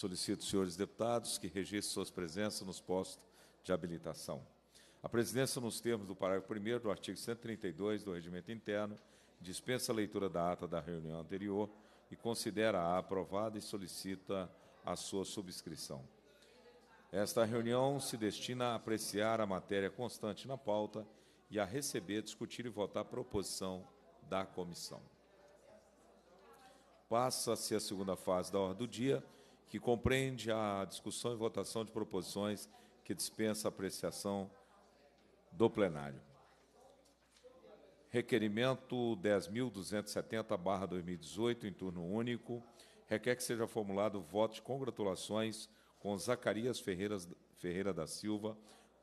Solicito os senhores deputados que registrem suas presenças nos postos de habilitação. A presidência, nos termos do parágrafo 1 do artigo 132 do Regimento Interno, dispensa a leitura da ata da reunião anterior e considera-a aprovada e solicita a sua subscrição. Esta reunião se destina a apreciar a matéria constante na pauta e a receber, discutir e votar a proposição da comissão. Passa-se a segunda fase da ordem do dia, que compreende a discussão e votação de proposições que dispensa a apreciação do plenário. Requerimento 10.270-2018, em turno único, requer que seja formulado voto de congratulações com Zacarias Ferreiras, Ferreira da Silva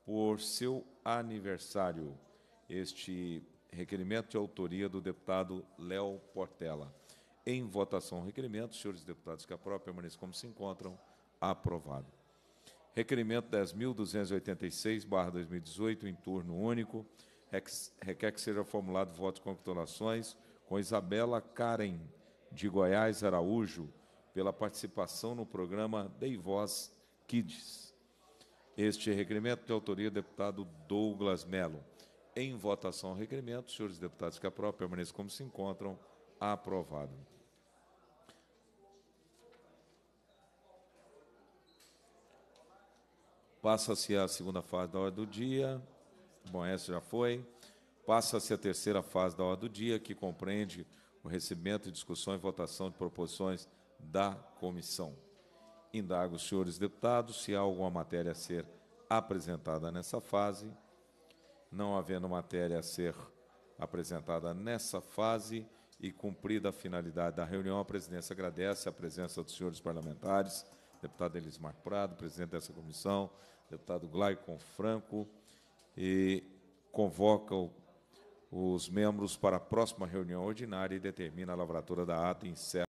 por seu aniversário. Este requerimento de autoria do deputado Léo Portela em votação o requerimento. Senhores deputados que aprovam, permaneçam como se encontram. Aprovado. Requerimento 10.286-2018, em turno único. Requer é é, que seja formulado voto com congratulações com Isabela Karen, de Goiás, Araújo, pela participação no programa Dei Voz Kids. Este requerimento de autoria do deputado Douglas Melo. Em votação, requerimento. Senhores deputados que aprovam, permaneçam como se encontram. Aprovado. Passa-se a segunda fase da hora do dia. Bom, essa já foi. Passa-se a terceira fase da hora do dia, que compreende o recebimento, discussão e votação de proposições da comissão. Indago os senhores deputados se há alguma matéria a ser apresentada nessa fase. Não havendo matéria a ser apresentada nessa fase e cumprida a finalidade da reunião, a presidência agradece a presença dos senhores parlamentares deputado Elismar Prado, presidente dessa comissão, deputado Glaicon Franco, e convoca os membros para a próxima reunião ordinária e determina a lavratura da ata e encerra.